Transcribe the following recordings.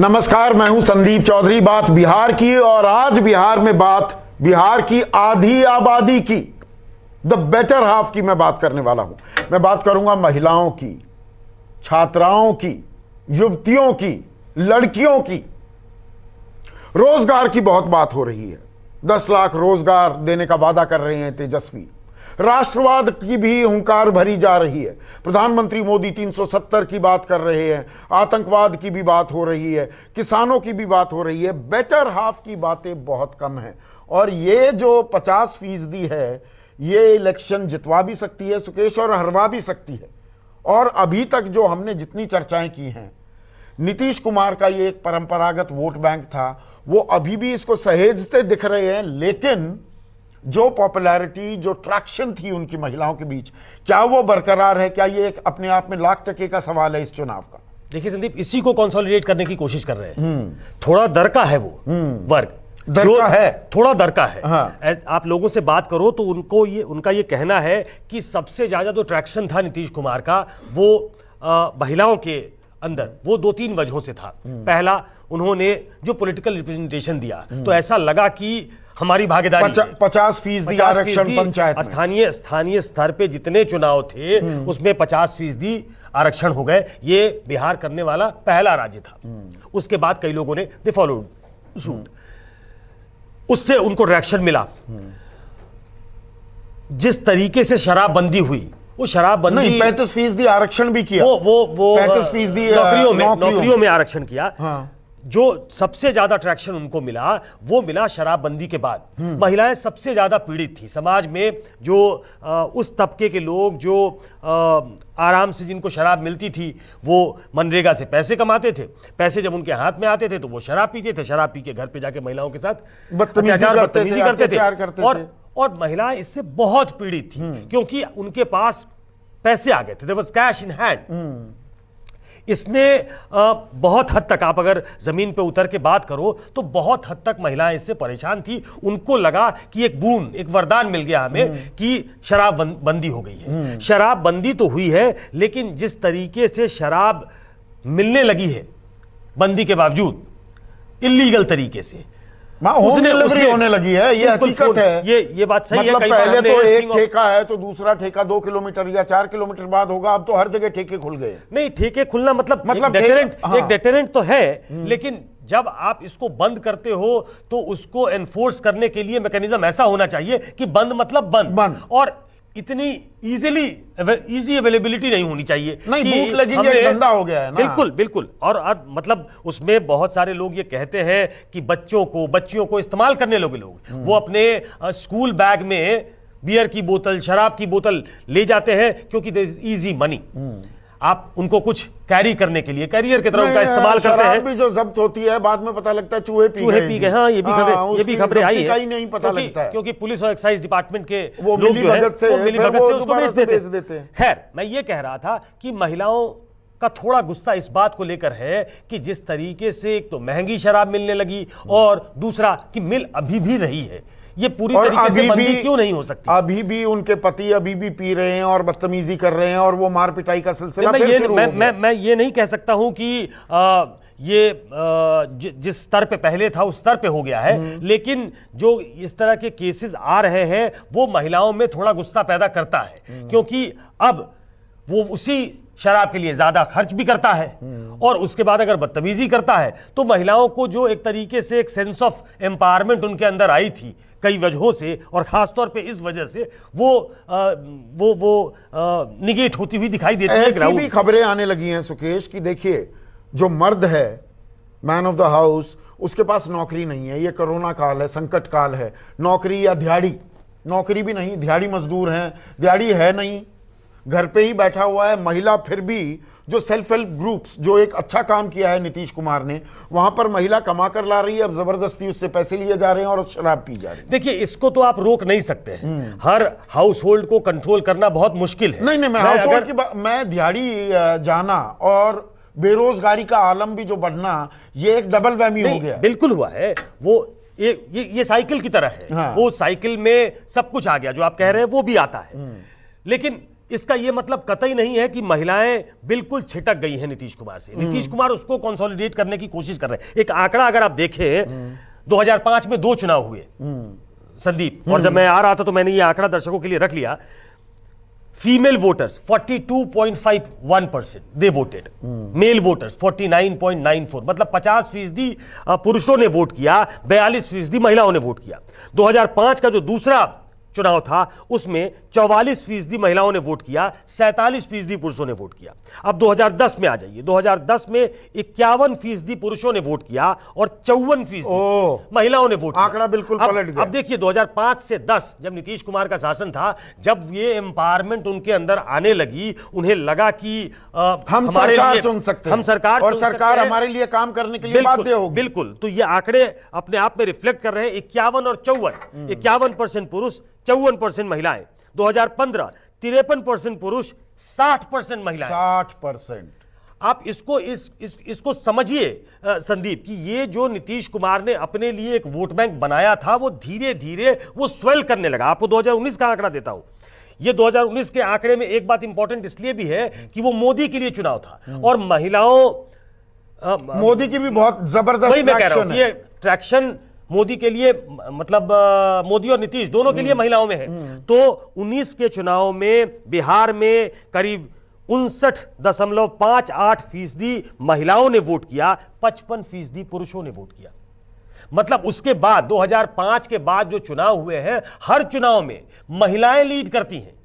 नमस्कार मैं हूं संदीप चौधरी बात बिहार की और आज बिहार में बात बिहार की आधी आबादी की द बेटर हाफ की मैं बात करने वाला हूं मैं बात करूंगा महिलाओं की छात्राओं की युवतियों की लड़कियों की रोजगार की बहुत बात हो रही है दस लाख रोजगार देने का वादा कर रहे हैं तेजस्वी राष्ट्रवाद की भी हुंकार भरी जा रही है प्रधानमंत्री मोदी 370 की बात कर रहे हैं आतंकवाद की भी बात हो रही है किसानों की भी बात हो रही है बेटर हाफ की बातें बहुत कम हैं और ये जो पचास फीसदी है ये इलेक्शन जितवा भी सकती है सुकेश और हरवा भी सकती है और अभी तक जो हमने जितनी चर्चाएं की हैं नीतीश कुमार का ये एक परंपरागत वोट बैंक था वो अभी भी इसको सहेजते दिख रहे हैं लेकिन जो पॉपुलैरिटी जो ट्रैक्शन थी उनकी महिलाओं के बीच क्या वो बरकरार है क्या ये एक अपने आप में लाख टके का सवाल है इस चुनाव का देखिए संदीप इसी को कंसोलिडेट करने की कोशिश कर रहे हैं हम्म। थोड़ा दर का है वो हम्म। वर्ग दरका है थोड़ा दर का है हाँ। आप लोगों से बात करो तो उनको ये उनका ये कहना है कि सबसे ज्यादा जो ट्रैक्शन था नीतीश कुमार का वो महिलाओं के अंदर वो दो तीन वजहों से था हम्म। पहला उन्होंने जो पॉलिटिकल रिप्रेजेंटेशन दिया तो ऐसा लगा कि हमारी भागीदारी पचास फीसदी आरक्षण पंचायत स्थानीय स्थानीय स्तर पे जितने चुनाव थे हम्म। उसमें पचास फीसदी आरक्षण हो गए ये बिहार करने वाला पहला राज्य था हम्म। उसके बाद कई लोगों ने दे फॉलो हम्म। उससे उनको रिएक्शन मिला जिस तरीके से शराबबंदी हुई वो शराबबंदी पैंतीस फीसदी आरक्षण भी किया वो वो वो पैंतीस फीसदी नौकरियों में नौकरियों में आरक्षण किया हाँ। जो सबसे ज्यादा अट्रैक्शन उनको मिला वो मिला शराबबंदी के बाद महिलाएं सबसे ज्यादा पीड़ित थी समाज में जो आ, उस तबके के लोग जो आ, आराम से जिनको शराब मिलती थी वो मनरेगा से पैसे कमाते थे पैसे जब उनके हाथ में आते थे तो वो शराब पीते थे शराब पी के घर पे जाके महिलाओं के साथ बदतमीजी करते थे और महिलाएं इससे बहुत पीड़ित थी हम्म। क्योंकि उनके पास पैसे आ गए थे कैश इन हैंड इसने बहुत हद तक आप अगर ज़मीन पर उतर के बात करो तो बहुत हद तक महिलाएं इससे परेशान थी उनको लगा कि एक बून एक वरदान मिल गया हमें हम्म। कि शराब बंदी हो गई है हम्म। शराब बंदी तो हुई है लेकिन जिस तरीके से शराब मिलने लगी है बंदी के बावजूद इलीगल तरीके से उसने डिलीवरी होने लगी है ये हकीकत है ये ये बात सही मतलब है कई पहले तो एक ठेका है तो दूसरा ठेका दो किलोमीटर या चार किलोमीटर बाद होगा अब तो हर जगह ठेके खुल गए नहीं ठेके खुलना मतलब मतलब डेटेरेंट हाँ। एक डेटेरेंट तो है हम्म। लेकिन जब आप इसको बंद करते हो तो उसको एनफोर्स करने के लिए मैकेनिज्म ऐसा होना चाहिए कि बंद मतलब बंद, बंद। और इतनी इजीली इजी अवेलेबिलिटी नहीं होनी चाहिए नहीं भूख लगी हो गया है ना बिल्कुल बिल्कुल और, और मतलब उसमें बहुत सारे लोग ये कहते हैं कि बच्चों को बच्चियों को इस्तेमाल करने लोगे लोग हम्म। वो अपने स्कूल बैग में बियर की बोतल शराब की बोतल ले जाते हैं क्योंकि दे इज इजी मनी आप उनको कुछ कैरी करने के लिए कैरियर की तरह उनका इस्तेमाल करते हैं भी जो जब्त होती है बाद में पता लगता है चूहे पी चूहे पी गए हाँ ये भी हाँ, खबर ये भी खबरें आई है कहीं नहीं पता लगता है क्योंकि पुलिस और एक्साइज डिपार्टमेंट के वो लोग जो है वो मिली भगत से उसको बेच देते हैं खैर मैं ये कह रहा था कि महिलाओं का थोड़ा गुस्सा इस बात को लेकर है कि जिस तरीके से एक तो महंगी शराब मिलने लगी और दूसरा कि मिल अभी भी रही है ये पूरी तरीके से बंदी क्यों नहीं हो सकती अभी भी उनके पति अभी भी पी रहे हैं और बदतमीजी कर रहे हैं और वो मार पिटाई का सिलसिला मैं मैं, मैं मैं ये नहीं कह सकता हूं कि आ, ये जिस स्तर पे पहले था उस स्तर पे हो गया है हम्म। लेकिन जो इस तरह के केसेस आ रहे हैं वो महिलाओं में थोड़ा गुस्सा पैदा करता है हम्म। क्योंकि अब वो उसी शराब के लिए ज्यादा खर्च भी करता है हम्म। और उसके बाद अगर बदतमीजी करता है तो महिलाओं को जो एक तरीके से एक सेंस ऑफ एम्पावरमेंट उनके अंदर आई थी कई वजहों से और ख़ास तौर पे इस वजह से वो आ, वो वो निगेट होती हुई दिखाई देती है ऐसी भी खबरें आने लगी हैं सुकेश कि देखिए जो मर्द है मैन ऑफ द हाउस उसके पास नौकरी नहीं है ये कोरोना काल है संकट काल है नौकरी या दिहाड़ी नौकरी भी नहीं दिहाड़ी मजदूर हैं दिहाड़ी है नहीं घर पे ही बैठा हुआ है महिला फिर भी जो सेल्फ हेल्प ग्रुप्स जो एक अच्छा काम किया है नीतीश कुमार ने वहां पर महिला कमा कर ला रही है अब जबरदस्ती उससे पैसे लिए जा रहे हैं और शराब पी जा रही है देखिए इसको तो आप रोक नहीं सकते हैं हम्म। हर हाउस होल्ड को कंट्रोल करना बहुत मुश्किल है नहीं नहीं मैं हाउस की मैं दिहाड़ी जाना और बेरोजगारी का आलम भी जो बढ़ना ये एक डबल वैमी हो गया बिल्कुल हुआ है वो ये ये ये साइकिल की तरह है हाँ। वो साइकिल में सब कुछ आ गया जो आप कह रहे हैं वो भी आता है हम्म। लेकिन इसका यह मतलब कतई नहीं है कि महिलाएं बिल्कुल छिटक गई हैं नीतीश कुमार से नीतीश हम्म। कुमार उसको कंसोलिडेट करने की कोशिश कर रहे हैं एक आंकड़ा अगर आप देखें 2005 हम्म। में दो चुनाव हुए हम्म। संदीप और जब मैं आ रहा था तो मैंने ये आंकड़ा दर्शकों के लिए रख लिया female voters 42.51 percent they voted male voters 49.94 मतलब 50 फीसदी पुरुषों ने वोट किया बयालीस फीसदी महिलाओं ने वोट किया 2005 का जो दूसरा चुनाव था उसमें चौवालीस फीसदी महिलाओं ने वोट किया सैंतालीस फीसदी पुरुषों ने वोट किया अब 2010 में आ जाइए 2010 में इक्यावन फीसदी पुरुषों ने वोट किया और चौवन फीसदी महिलाओं ने वोट आंकड़ा बिल्कुल अब, पलट गया। अब देखिए 2005 से 10 जब नीतीश कुमार का शासन था जब ये एम्पावरमेंट उनके अंदर आने लगी उन्हें लगा कि हम हमारे सरकार लिए, चुन सकते हम सरकार और सरकार हमारे लिए काम करने के लिए बाध्य होगी बिल्कुल तो ये आंकड़े अपने आप में रिफ्लेक्ट कर रहे हैं इक्यावन और चौवन हम्म। इक्यावन परसेंट पुरुष चौवन परसेंट महिलाएं 2015 तिरपन परसेंट पुरुष 60 परसेंट महिलाएं 60 परसेंट आप इसको इस, इस इसको समझिए संदीप कि ये जो नीतीश कुमार ने अपने लिए एक वोट बैंक बनाया था वो धीरे धीरे वो स्वेल करने लगा आपको 2019 का आंकड़ा देता हूं ये 2019 के आंकड़े में एक बात इंपॉर्टेंट इसलिए भी है कि वो मोदी के लिए चुनाव था हम्म। और महिलाओं मोदी की भी बहुत जबरदस्त मैं कह ट्रैक्शन मोदी के लिए मतलब मोदी और नीतीश दोनों के लिए हम्म। महिलाओं में है हम्म। तो 19 के चुनाव में बिहार में करीब उनसठ दशमलव पांच आठ फीसदी महिलाओं ने वोट किया पचपन फीसदी पुरुषों ने वोट किया मतलब उसके बाद 2005 के बाद जो चुनाव हुए हैं हर चुनाव में महिलाएं लीड करती हैं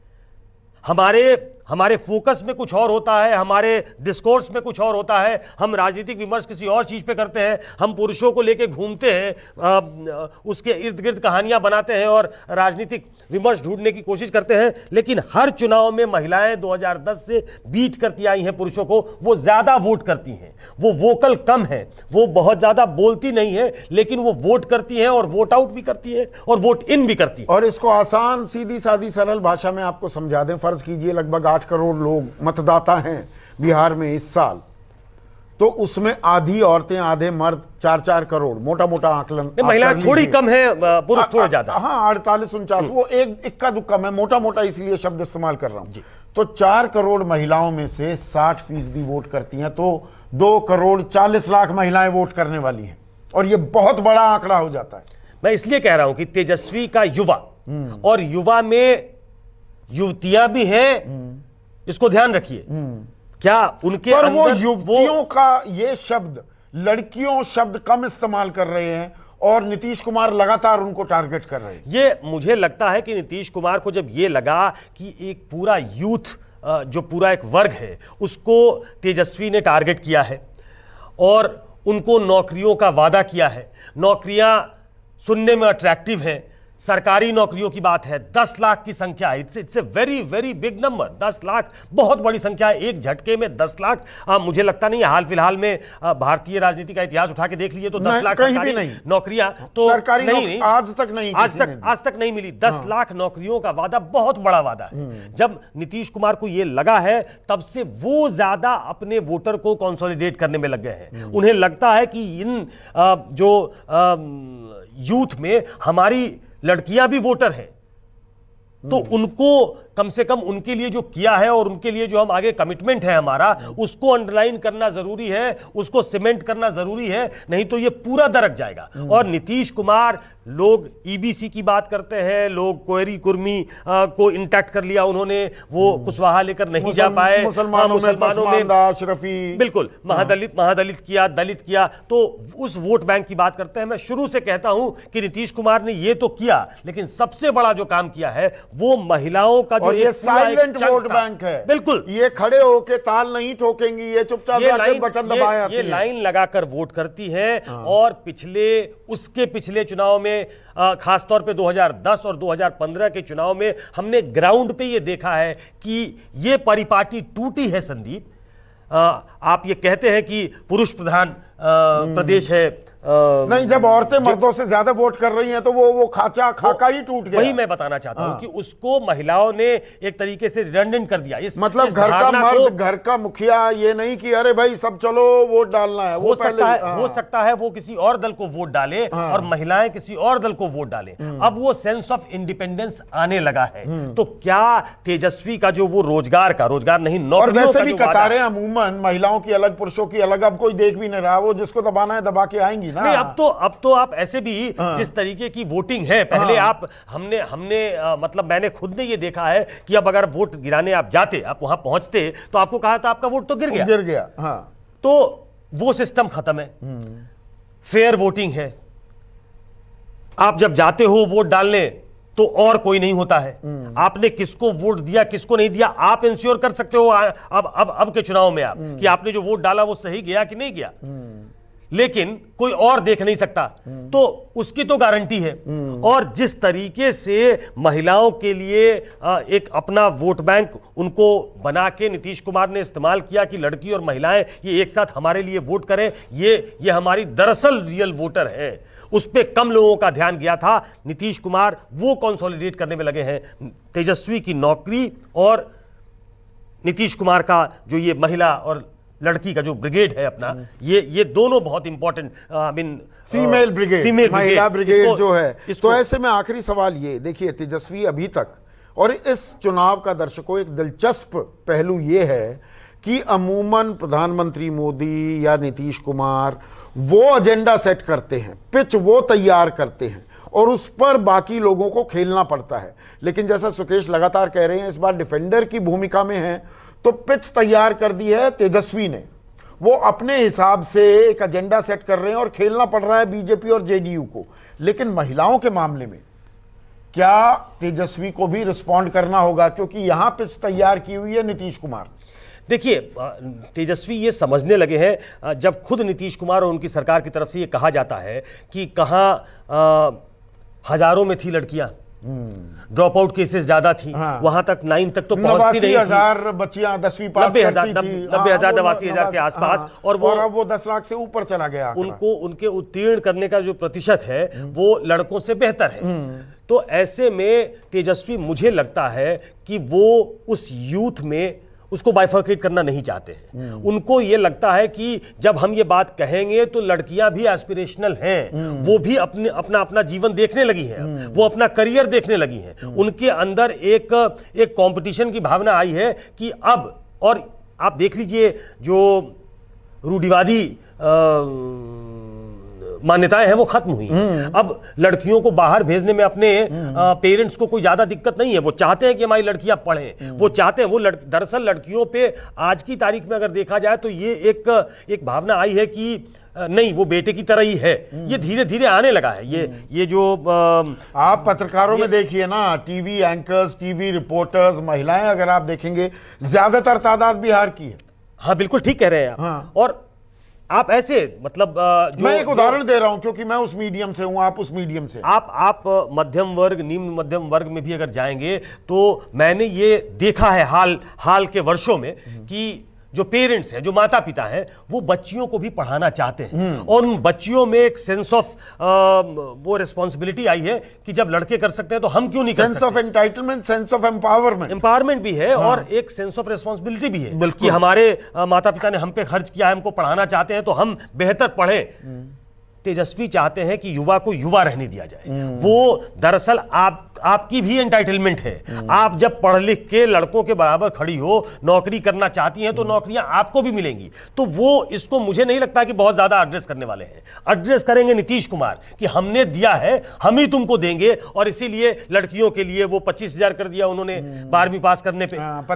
हमारे हमारे फोकस में कुछ और होता है हमारे डिस्कोर्स में कुछ और होता है हम राजनीतिक विमर्श किसी और चीज़ पे करते हैं हम पुरुषों को लेके घूमते हैं उसके इर्द गिर्द कहानियाँ बनाते हैं और राजनीतिक विमर्श ढूंढने की कोशिश करते हैं लेकिन हर चुनाव में महिलाएं 2010 से बीट करती आई हैं पुरुषों को वो ज़्यादा वोट करती हैं वो वोकल कम है वो बहुत ज़्यादा बोलती नहीं है लेकिन वो वोट करती हैं और वोट आउट भी करती है और वोट इन भी करती है और इसको आसान सीधी साधी सरल भाषा में आपको समझा दें फर्ज कीजिए लगभग आठ करोड़ लोग मतदाता हैं बिहार में इस साल तो उसमें आधी औरतें आधे मर्द चार चार करोड़ मोटा मोटा आकलन महिलाएं थोड़ी कम है पुरुष थोड़ा ज्यादा हाँ अड़तालीस उनचास हम्म। वो एक इक्का दुक्का मैं मोटा मोटा इसलिए शब्द इस्तेमाल कर रहा हूँ तो चार करोड़ महिलाओं में से साठ फीसदी वोट करती हैं तो दो करोड़ चालीस लाख महिलाएं वोट करने वाली हैं और ये बहुत बड़ा आंकड़ा हो जाता है मैं इसलिए कह रहा हूं कि तेजस्वी का युवा हम्म। और युवा में युवतियां भी हैं हम्म। इसको ध्यान रखिए क्या उनके पर वो युवतियों वो... का ये शब्द लड़कियों शब्द कम इस्तेमाल कर रहे हैं और नीतीश कुमार लगातार उनको टारगेट कर रहे हैं ये मुझे लगता है कि नीतीश कुमार को जब ये लगा कि एक पूरा यूथ जो पूरा एक वर्ग है उसको तेजस्वी ने टारगेट किया है और उनको नौकरियों का वादा किया है नौकरियां सुनने में अट्रैक्टिव हैं सरकारी नौकरियों की बात है दस लाख की संख्या it's it's a very very big number दस लाख बहुत बड़ी संख्या है एक झटके में दस लाख मुझे लगता नहीं हाल फिलहाल में भारतीय राजनीति का इतिहास उठा के देख लीजिए तो दस लाख सरकारी नौकरियां तो सरकारी नहीं, नहीं आज तक नहीं आज तक आज तक नहीं मिली दस हाँ। लाख नौकरियों का वादा बहुत बड़ा वादा है हम्म। जब नीतीश कुमार को यह लगा है तब से वो ज्यादा अपने वोटर को कॉन्सोलिडेट करने में लग गए हैं हम्म। उन्हें लगता है कि इन जो यूथ में हमारी लड़कियां भी वोटर हैं तो उनको कम से कम उनके लिए जो किया है और उनके लिए जो हम आगे कमिटमेंट है हमारा उसको अंडरलाइन करना जरूरी है उसको सीमेंट करना जरूरी है नहीं तो ये पूरा दरक जाएगा हम्म। और नीतीश कुमार लोग ईबीसी e की बात करते हैं लोग कोयरी कुर्मी आ, को इंटैक्ट कर लिया उन्होंने वो हम्म। कुछ वहां लेकर नहीं जा पाए हाँ, मुसलमानों में अशरफी बिल्कुल हम्म। महादलित महादलित किया दलित किया तो उस वोट बैंक की बात करते हैं मैं शुरू से कहता हूं कि नीतीश कुमार ने ये तो किया लेकिन सबसे बड़ा जो काम किया है वो महिलाओं का और तो ये साइलेंट वोट बैंक है बिल्कुल ये खड़े होके ताल नहीं ठोकेंगी ये चुपचाप बटन दबाया ये लाइन लगाकर वोट करती है हाँ। और पिछले उसके पिछले चुनाव में खासतौर पे 2010 और 2015 के चुनाव में हमने ग्राउंड पे ये देखा है कि ये परिपाटी टूटी है संदीप आप ये कहते हैं कि पुरुष प्रधान प्रदेश है आ, नहीं जब औरतें मर्दों से ज्यादा वोट कर रही हैं तो वो वो खाचा खाका ही टूट गया वही मैं बताना चाहता हूँ हाँ। कि उसको महिलाओं ने एक तरीके से रिडंडेंट कर दिया इस मतलब इस घर का मर्द घर का मुखिया ये नहीं कि अरे भाई सब चलो वोट डालना है हो सकता है हो हाँ। सकता है वो किसी और दल को वोट डाले हाँ। और महिलाएं किसी और दल को वोट डाले हम्म। अब वो सेंस ऑफ इंडिपेंडेंस आने लगा है हम्म। तो क्या तेजस्वी का जो वो रोजगार का रोजगार नहीं नौकरियों वैसे भी कतारें अमूमन महिलाओं की अलग पुरुषों की अलग अब कोई देख भी नहीं रहा वो जिसको दबाना है दबा के आएंगी ना नहीं अब तो अब तो आप ऐसे भी हाँ। जिस तरीके की वोटिंग है पहले हाँ। आप हमने हमने आ, मतलब मैंने खुद ने ये देखा है कि अब अगर वोट गिराने आप जाते आप वहां पहुंचते तो आपको कहा था आपका वोट तो गिर गया गिर गया हाँ। तो वो सिस्टम खत्म है हम्म। फेयर वोटिंग है आप जब जाते हो वोट डालने तो और कोई नहीं होता है हम्म। आपने किसको वोट दिया किसको नहीं दिया आप इंश्योर कर सकते हो अब अब अब के चुनाव में आप हम्म। कि आपने जो वोट डाला वो सही गया कि नहीं गया हम्म। लेकिन कोई और देख नहीं सकता तो उसकी तो गारंटी है और जिस तरीके से महिलाओं के लिए एक अपना वोट बैंक उनको बना के नीतीश कुमार ने इस्तेमाल किया कि लड़की और महिलाएं ये एक साथ हमारे लिए वोट करें ये ये हमारी दरअसल रियल वोटर है उस पर कम लोगों का ध्यान गया था नीतीश कुमार वो कॉन्सोलिडेट करने में लगे हैं तेजस्वी की नौकरी और नीतीश कुमार का जो ये महिला और लड़की का जो ब्रिगेड है अपना ये ये दोनों बहुत important I mean female brigade female महिला ब्रिगेड जो है इसको, तो ऐसे में आखिरी सवाल ये देखिए तेजस्वी अभी तक और इस चुनाव का दर्शकों एक दिलचस्प पहलू ये है कि अमूमन प्रधानमंत्री मोदी या नीतीश कुमार वो एजेंडा सेट करते हैं पिच वो तैयार करते हैं और उस पर बाकी लोगों को खेलना पड़ता है लेकिन जैसा सुकेश लगातार कह रहे हैं इस बार डिफेंडर की भूमिका में है तो पिच तैयार कर दी है तेजस्वी ने वो अपने हिसाब से एक एजेंडा सेट कर रहे हैं और खेलना पड़ रहा है बीजेपी और जेडीयू को लेकिन महिलाओं के मामले में क्या तेजस्वी को भी रिस्पॉन्ड करना होगा क्योंकि यहां पिच तैयार की हुई है नीतीश कुमार ने देखिए तेजस्वी ये समझने लगे हैं जब खुद नीतीश कुमार और उनकी सरकार की तरफ से ये कहा जाता है कि कहाँ हजारों में थी लड़कियां हम्म। ड्रॉप आउट केसेस ज्यादा थी हाँ। वहां तक नाइन तक तो पहुंचती नहीं हजार बच्चियां दसवीं पास नब्बे हजार नब्बे हाँ, हजार नवासी हजार के हाँ। आसपास हाँ। और वो और वो दस लाख से ऊपर चला गया उनको उनके उत्तीर्ण करने का जो प्रतिशत है हम्म। वो लड़कों से बेहतर है हम्म। तो ऐसे में तेजस्वी मुझे लगता है कि वो उस यूथ में उसको बाइफर्केट करना नहीं चाहते हैं हम्म। उनको ये लगता है कि जब हम ये बात कहेंगे तो लड़कियां भी एस्पिरेशनल हैं हम्म। वो भी अपने अपना अपना जीवन देखने लगी हैं हम्म। वो अपना करियर देखने लगी हैं उनके अंदर एक एक कंपटीशन की भावना आई है कि अब और आप देख लीजिए जो रूढ़िवादी मान्यताएं हैं वो खत्म हुई हम्म। अब लड़कियों को बाहर भेजने में अपने हम्म। पेरेंट्स को कोई ज्यादा दिक्कत नहीं है वो चाहते हैं कि हमारी लड़कियां पढ़ें हम्म। वो चाहते हैं वो लड़, दरअसल लड़कियों पे आज की तारीख में अगर देखा जाए तो ये एक एक भावना आई है कि नहीं वो बेटे की तरह ही है ये धीरे धीरे आने लगा है ये ये जो आ, आप पत्रकारों में देखिए ना टीवी एंकर्स टीवी रिपोर्टर्स महिलाएं अगर आप देखेंगे ज्यादातर तादाद बिहार की है हाँ बिल्कुल ठीक कह रहे हैं आप हाँ। और आप ऐसे मतलब जो मैं एक उदाहरण दे रहा हूं क्योंकि मैं उस मीडियम से हूं आप उस मीडियम से आप आप मध्यम वर्ग निम्न मध्यम वर्ग में भी अगर जाएंगे तो मैंने ये देखा है हाल हाल के वर्षों में कि जो पेरेंट्स हैं जो माता पिता हैं वो बच्चियों को भी पढ़ाना चाहते हैं हम्म। और उन बच्चियों में एक सेंस ऑफ वो रिस्पॉन्सिबिलिटी आई है कि जब लड़के कर सकते हैं तो हम क्यों नहीं sense of entitlement sense of empowerment empowerment भी है हाँ। और एक सेंस ऑफ रिस्पॉन्सिबिलिटी भी है कि हमारे माता पिता ने हम पे खर्च किया है हमको पढ़ाना चाहते हैं तो हम बेहतर पढ़े हम्म। तेजस्वी चाहते हैं कि युवा को युवा रहने दिया जाए हम्म। वो दरअसल आप आपकी भी एंटाइटलमेंट है हम्म। आप जब पढ़ लिख के लड़कों के बराबर खड़ी हो नौकरी करना चाहती हैं तो हम्म। नौकरियां आपको भी मिलेंगी तो वो इसको मुझे नहीं लगता कि बहुत ज्यादा एड्रेस करने वाले हैं एड्रेस करेंगे नीतीश कुमार कि हमने दिया है हम ही तुमको देंगे और इसीलिए लड़कियों के लिए वो पच्चीस हजार कर दिया उन्होंने बारहवीं पास करने पर हाँ,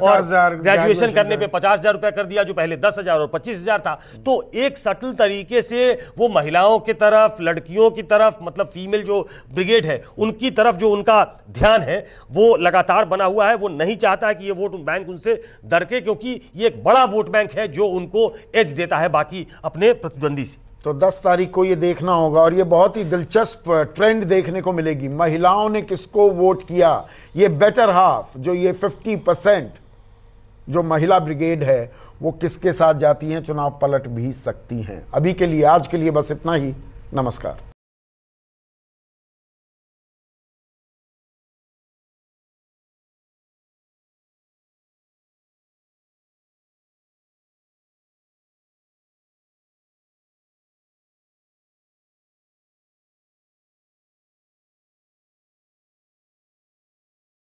ग्रेजुएशन करने पर पचास हजार रुपया कर दिया जो पहले दस हजार और पच्चीस हजार था तो एक सटल तरीके से वो महिलाओं के तरफ लड़कियों की तरफ मतलब फीमेल जो ब्रिगेड है उनकी तरफ जो उनका ध्यान है वो लगातार बना हुआ है वो नहीं चाहता है कि ये वोट बैंक उनसे दरके क्योंकि ये एक बड़ा वोट बैंक है जो उनको एज देता है बाकी अपने प्रतिद्वंदी से तो 10 तारीख को ये देखना होगा और ये बहुत ही दिलचस्प ट्रेंड देखने को मिलेगी महिलाओं ने किसको वोट किया ये बेटर हाफ जो ये 50 परसेंट जो महिला ब्रिगेड है वो किसके साथ जाती हैं चुनाव पलट भी सकती हैं अभी के लिए आज के लिए बस इतना ही नमस्कार